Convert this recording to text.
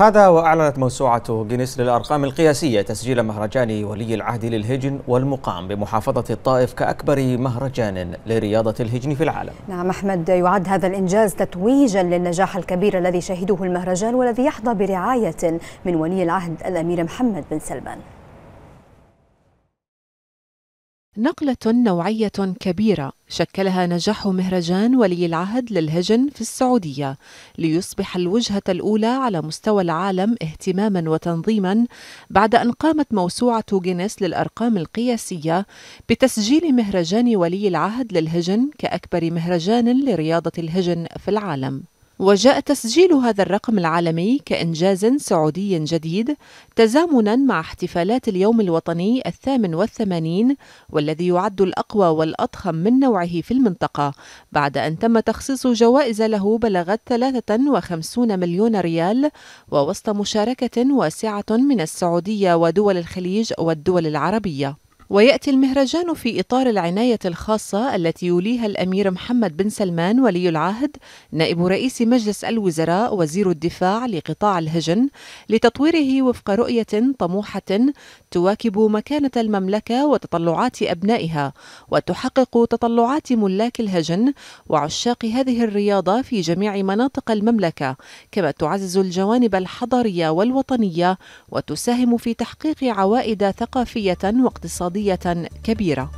هذا وأعلنت موسوعة غينيس للأرقام القياسية تسجيل مهرجان ولي العهد للهجن والمقام بمحافظة الطائف كأكبر مهرجان لرياضة الهجن في العالم نعم أحمد يعد هذا الإنجاز تتويجا للنجاح الكبير الذي شهده المهرجان والذي يحظى برعاية من ولي العهد الأمير محمد بن سلمان نقلة نوعية كبيرة شكلها نجاح مهرجان ولي العهد للهجن في السعودية ليصبح الوجهة الأولى على مستوى العالم اهتماما وتنظيما بعد أن قامت موسوعة جينيس للأرقام القياسية بتسجيل مهرجان ولي العهد للهجن كأكبر مهرجان لرياضة الهجن في العالم وجاء تسجيل هذا الرقم العالمي كإنجاز سعودي جديد تزامنا مع احتفالات اليوم الوطني الثامن والثمانين والذي يعد الأقوى والأضخم من نوعه في المنطقة بعد أن تم تخصيص جوائز له بلغت 53 مليون ريال ووسط مشاركة واسعة من السعودية ودول الخليج والدول العربية ويأتي المهرجان في إطار العناية الخاصة التي يوليها الأمير محمد بن سلمان ولي العهد نائب رئيس مجلس الوزراء وزير الدفاع لقطاع الهجن لتطويره وفق رؤية طموحة تواكب مكانة المملكة وتطلعات أبنائها وتحقق تطلعات ملاك الهجن وعشاق هذه الرياضة في جميع مناطق المملكة كما تعزز الجوانب الحضارية والوطنية وتساهم في تحقيق عوائد ثقافية واقتصادية قضيه كبيره